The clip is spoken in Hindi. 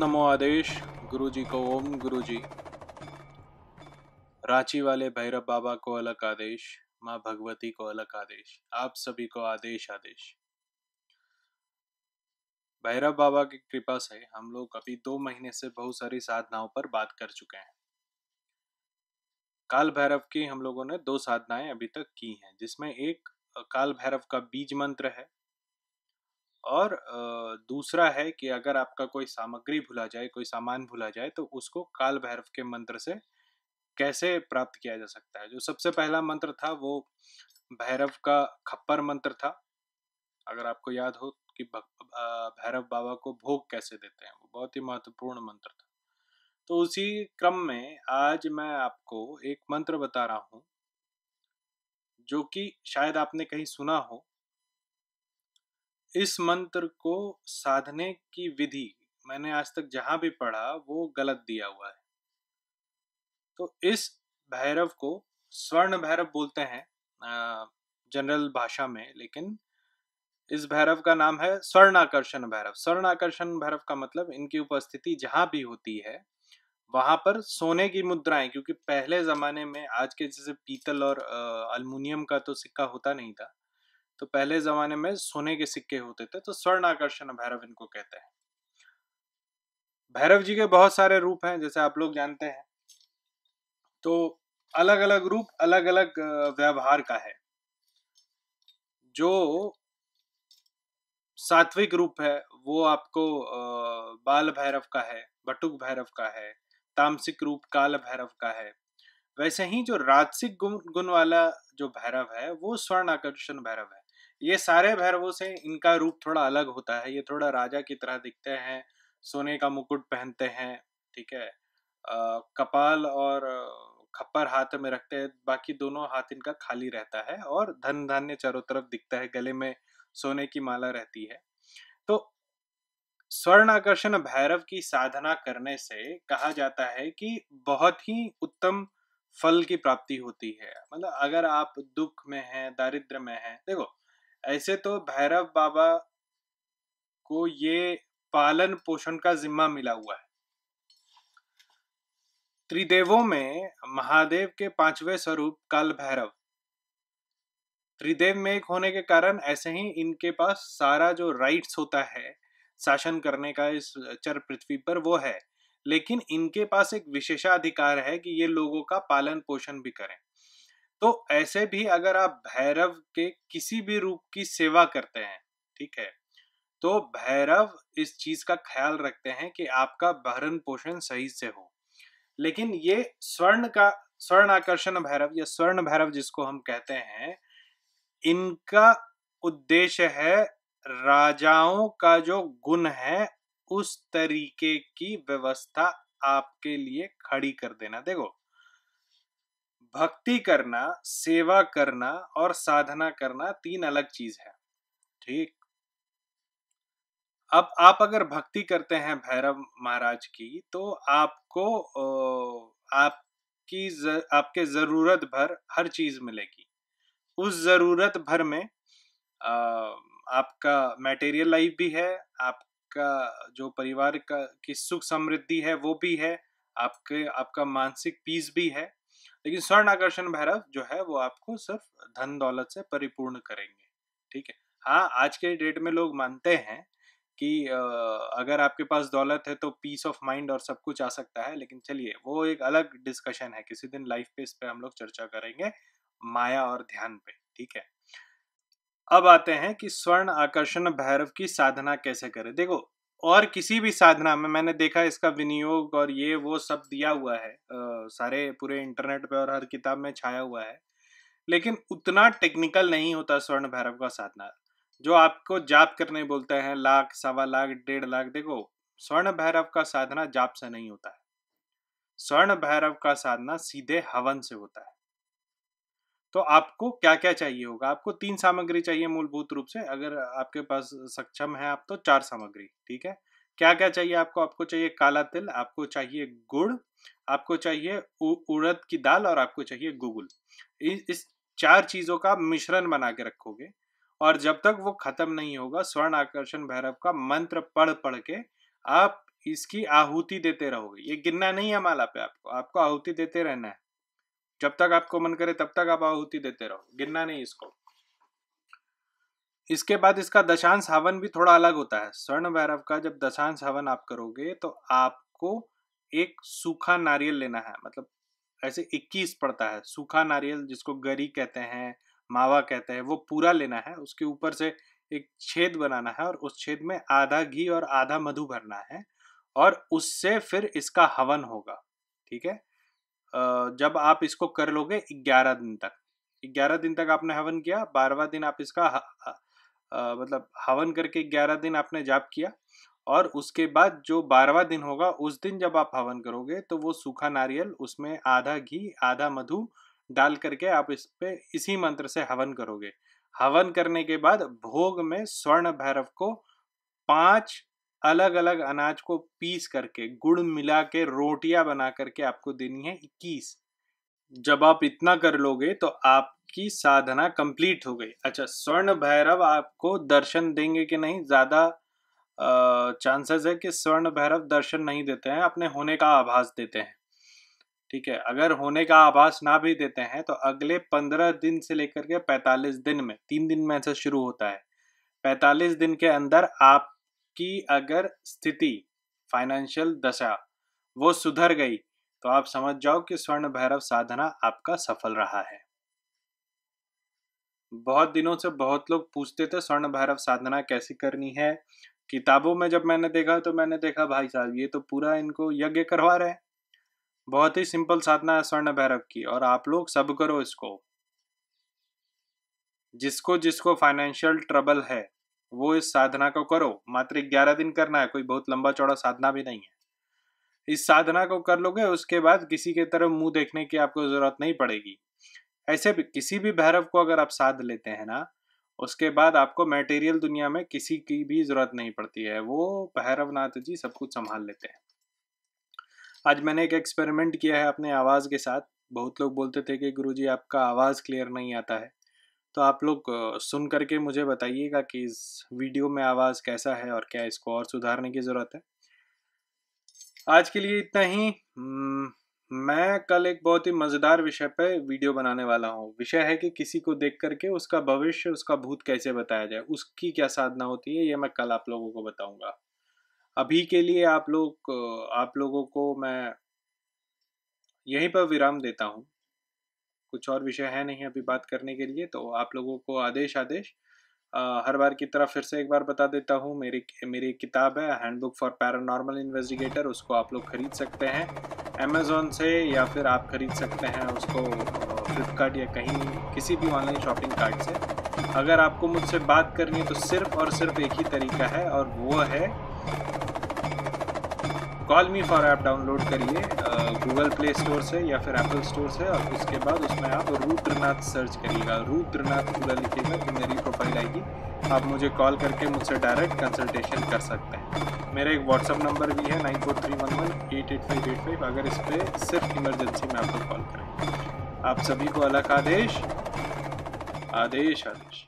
नमो आदेश गुरु जी को ओम गुरु जी रांची वाले भैरव बाबा को अलग आदेश माँ भगवती को अलग आदेश आप सभी को आदेश आदेश भैरव बाबा की कृपा से हम लोग अभी दो महीने से बहुत सारी साधनाओं पर बात कर चुके हैं काल भैरव की हम लोगों ने दो साधनाएं अभी तक की हैं जिसमें एक काल भैरव का बीज मंत्र है और दूसरा है कि अगर आपका कोई सामग्री भुला जाए कोई सामान भुला जाए तो उसको काल भैरव के मंत्र से कैसे प्राप्त किया जा सकता है जो सबसे पहला मंत्र था वो भैरव का खप्पर मंत्र था अगर आपको याद हो कि भैरव बाबा को भोग कैसे देते हैं वो बहुत ही महत्वपूर्ण मंत्र था तो उसी क्रम में आज मैं आपको एक मंत्र बता रहा हूं जो कि शायद आपने कहीं सुना हो इस मंत्र को साधने की विधि मैंने आज तक जहां भी पढ़ा वो गलत दिया हुआ है तो इस भैरव को स्वर्ण भैरव बोलते हैं जनरल भाषा में लेकिन इस भैरव का नाम है स्वर्ण आकर्षण भैरव स्वर्ण आकर्षण भैरव का मतलब इनकी उपस्थिति जहां भी होती है वहां पर सोने की मुद्राएं क्योंकि पहले जमाने में आज के जैसे पीतल और अल्मोनियम का तो सिक्का होता नहीं था तो पहले जमाने में सोने के सिक्के होते थे तो स्वर्ण आकर्षण भैरव इनको कहते हैं भैरव जी के बहुत सारे रूप हैं जैसे आप लोग जानते हैं तो अलग अलग रूप अलग अलग व्यवहार का है जो सात्विक रूप है वो आपको बाल भैरव का है बटुक भैरव का है तामसिक रूप काल भैरव का है वैसे ही जो राजसिक गुण गुण वाला जो भैरव है वो स्वर्ण आकर्षण भैरव है ये सारे भैरवों से इनका रूप थोड़ा अलग होता है ये थोड़ा राजा की तरह दिखते हैं सोने का मुकुट पहनते हैं ठीक है आ, कपाल और खप्पर हाथ में रखते हैं बाकी दोनों हाथ इनका खाली रहता है और धन धान्य चारों तरफ दिखता है गले में सोने की माला रहती है तो स्वर्ण आकर्षण भैरव की साधना करने से कहा जाता है कि बहुत ही उत्तम फल की प्राप्ति होती है मतलब अगर आप दुख में हैं दारिद्र में हैं देखो ऐसे तो भैरव बाबा को ये पालन पोषण का जिम्मा मिला हुआ है त्रिदेवों में महादेव के पांचवें स्वरूप काल भैरव त्रिदेव में एक होने के कारण ऐसे ही इनके पास सारा जो राइट्स होता है शासन करने का इस चर पृथ्वी पर वो है लेकिन इनके पास एक विशेषाधिकार है कि ये लोगों का पालन पोषण भी करें तो ऐसे भी अगर आप भैरव के किसी भी रूप की सेवा करते हैं ठीक है तो भैरव इस चीज का ख्याल रखते हैं कि आपका भरण पोषण सही से हो लेकिन ये स्वर्ण का स्वर्ण आकर्षण भैरव या स्वर्ण भैरव जिसको हम कहते हैं इनका उद्देश्य है राजाओं का जो गुण है उस तरीके की व्यवस्था आपके लिए खड़ी कर देना देखो भक्ति करना सेवा करना और साधना करना तीन अलग चीज है ठीक अब आप अगर भक्ति करते हैं भैरव महाराज की तो आपको आपकी जर, आपके जरूरत भर हर चीज मिलेगी उस जरूरत भर में आपका मेटेरियल लाइफ भी है आपका जो परिवार का की सुख समृद्धि है वो भी है आपके आपका मानसिक पीस भी है लेकिन स्वर्ण आकर्षण भैरव जो है वो आपको सिर्फ धन दौलत से परिपूर्ण करेंगे ठीक है हाँ आज के डेट में लोग मानते हैं कि अगर आपके पास दौलत है तो पीस ऑफ माइंड और सब कुछ आ सकता है लेकिन चलिए वो एक अलग डिस्कशन है किसी दिन लाइफ पे इस पर हम लोग चर्चा करेंगे माया और ध्यान पे ठीक है अब आते हैं कि स्वर्ण आकर्षण भैरव की साधना कैसे करें देखो और किसी भी साधना में मैंने देखा इसका विनियोग और ये वो सब दिया हुआ है आ, सारे पूरे इंटरनेट पे और हर किताब में छाया हुआ है लेकिन उतना टेक्निकल नहीं होता स्वर्ण भैरव का साधना जो आपको जाप करने बोलते हैं लाख सवा लाख डेढ़ लाख देखो स्वर्ण भैरव का साधना जाप से नहीं होता है स्वर्ण भैरव का साधना सीधे हवन से होता है तो आपको क्या क्या चाहिए होगा आपको तीन सामग्री चाहिए मूलभूत रूप से अगर आपके पास सक्षम है आप तो चार सामग्री ठीक है क्या क्या चाहिए आपको आपको चाहिए काला तिल आपको चाहिए गुड़ आपको चाहिए उड़द की दाल और आपको चाहिए गूगल इस चार चीज़ों का मिश्रण बना के रखोगे और जब तक वो खत्म नहीं होगा स्वर्ण आकर्षण भैरव का मंत्र पढ़ पढ़ के आप इसकी आहुति देते रहोगे ये गिनना नहीं है माला पे आपको आपको आहुति देते रहना है जब तक आपको मन करे तब तक आप आहुति देते रहो गिनना नहीं इसको इसके बाद इसका दशांश हवन भी थोड़ा अलग होता है स्वर्ण भैरव का जब दशांश हवन आप करोगे तो आपको एक सूखा नारियल लेना है मतलब ऐसे 21 पड़ता है सूखा नारियल जिसको गरी कहते हैं मावा कहते हैं वो पूरा लेना है उसके ऊपर से एक छेद बनाना है और उस छेद में आधा घी और आधा मधु भरना है और उससे फिर इसका हवन होगा ठीक है जब आप इसको कर लोगे ग्यारह दिन तक ग्यारह दिन तक आपने हवन किया बारहवा दिन आप इसका मतलब हवन करके ग्यारह दिन आपने जाप किया और उसके बाद जो बारहवा दिन होगा उस दिन जब आप हवन करोगे तो वो सूखा नारियल उसमें आधा घी आधा मधु डाल करके आप इस पे इसी मंत्र से हवन करोगे हवन करने के बाद भोग में स्वर्ण भैरव को पांच अलग अलग अनाज को पीस करके गुड़ मिला के रोटियां बना करके आपको देनी है इक्कीस जब आप इतना कर लोगे तो आपकी साधना कंप्लीट हो गई अच्छा स्वर्ण भैरव आपको दर्शन देंगे कि नहीं ज़्यादा चांसेस है कि स्वर्ण भैरव दर्शन नहीं देते हैं अपने होने का आभास देते हैं ठीक है अगर होने का आभास ना भी देते हैं तो अगले पंद्रह दिन से लेकर के पैंतालीस दिन में तीन दिन में ऐसा शुरू होता है पैंतालीस दिन के अंदर आप कि अगर स्थिति फाइनेंशियल दशा वो सुधर गई तो आप समझ जाओ कि स्वर्ण भैरव साधना आपका सफल रहा है बहुत दिनों से बहुत लोग पूछते थे स्वर्ण भैरव साधना कैसी करनी है किताबों में जब मैंने देखा तो मैंने देखा भाई साहब ये तो पूरा इनको यज्ञ करवा रहे हैं बहुत ही सिंपल साधना है स्वर्ण भैरव की और आप लोग सब करो इसको जिसको जिसको फाइनेंशियल ट्रबल है वो इस साधना को करो मात्र ग्यारह दिन करना है कोई बहुत लंबा चौड़ा साधना भी नहीं है इस साधना को कर लोगे उसके बाद किसी के तरफ मुंह देखने की आपको जरूरत नहीं पड़ेगी ऐसे भी किसी भी भैरव को अगर आप साध लेते हैं ना उसके बाद आपको मेटेरियल दुनिया में किसी की भी जरूरत नहीं पड़ती है वो भैरवनाथ जी सब कुछ संभाल लेते हैं आज मैंने एक एक्सपेरिमेंट किया है अपने आवाज़ के साथ बहुत लोग बोलते थे कि गुरुजी आपका आवाज़ क्लियर नहीं आता है तो आप लोग सुन करके मुझे बताइएगा कि इस वीडियो में आवाज़ कैसा है और क्या इसको और सुधारने की ज़रूरत है आज के लिए इतना ही मैं कल एक बहुत ही मज़ेदार विषय पर वीडियो बनाने वाला हूँ विषय है कि किसी को देख करके उसका भविष्य उसका भूत कैसे बताया जाए उसकी क्या साधना होती है ये मैं कल आप लोगों को बताऊँगा अभी के लिए आप लोग आप लोगों को मैं यहीं पर विराम देता हूँ कुछ और विषय है नहीं अभी बात करने के लिए तो आप लोगों को आदेश आदेश आ, हर बार की तरह फिर से एक बार बता देता हूँ मेरी मेरी किताब है हैंडबुक फॉर पैरानॉर्मल इन्वेस्टिगेटर उसको आप लोग खरीद सकते हैं अमेज़ोन से या फिर आप खरीद सकते हैं उसको फ्लिपकार्ट या कहीं किसी भी ऑनलाइन शॉपिंग कार्ट से अगर आपको मुझसे बात करनी है तो सिर्फ और सिर्फ एक ही तरीका है और वो है call me for app download करिए गूगल प्ले स्टोर से या फिर एप्पल स्टोर से और उसके बाद उसमें आप रुद्रनाथ सर्च करिएगा रुद्रनाथ पूरा लिखिएगा तो मेरी प्रोफाइल आएगी आप मुझे कॉल करके मुझसे डायरेक्ट कंसल्टेशन कर सकते हैं मेरा एक व्हाट्सअप नंबर भी है nine four three one one eight eight five eight five अगर इस पर सिर्फ इमरजेंसी में आपको कॉल करें आप सभी को अलग आदेश आदेश आदेश